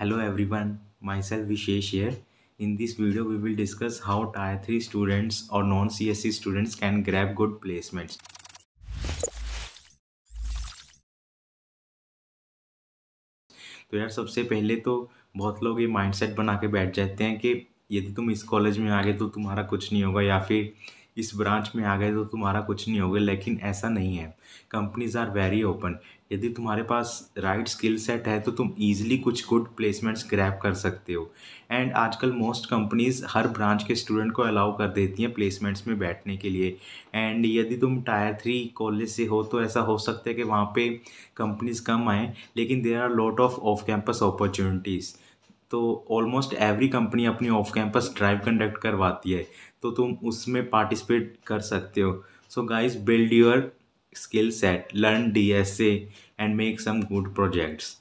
Hello everyone, myself Vishesh here. In this video, we will discuss how Tier 3 students or non-CSE students can grab good placements. तो यार सबसे पहले तो बहुत लोग ये माइंडसेट बना के बैठ जाते हैं कि यदि तुम इस कॉलेज में आ गए तो तुम्हारा कुछ नहीं होगा या फिर इस ब्रांच में आ गए तो तुम्हारा कुछ नहीं होगा लेकिन ऐसा नहीं है कंपनीज आर वेरी ओपन यदि तुम्हारे पास राइट स्किल सेट है तो तुम ईजिली कुछ गुड प्लेसमेंट्स ग्रैप कर सकते हो एंड आजकल मोस्ट कंपनीज़ हर ब्रांच के स्टूडेंट को अलाउ कर देती हैं प्लेसमेंट्स में बैठने के लिए एंड यदि तुम टायर थ्री कॉलेज से हो तो ऐसा हो सकता है कि वहाँ पे कंपनीज़ कम आएँ लेकिन there are lot of off campus opportunities तो ऑलमोस्ट एवरी कंपनी अपनी ऑफ कैंपस ड्राइव कंडक्ट करवाती है तो तुम उसमें पार्टिसिपेट कर सकते हो so guys build your skill set learn D S A and make some good projects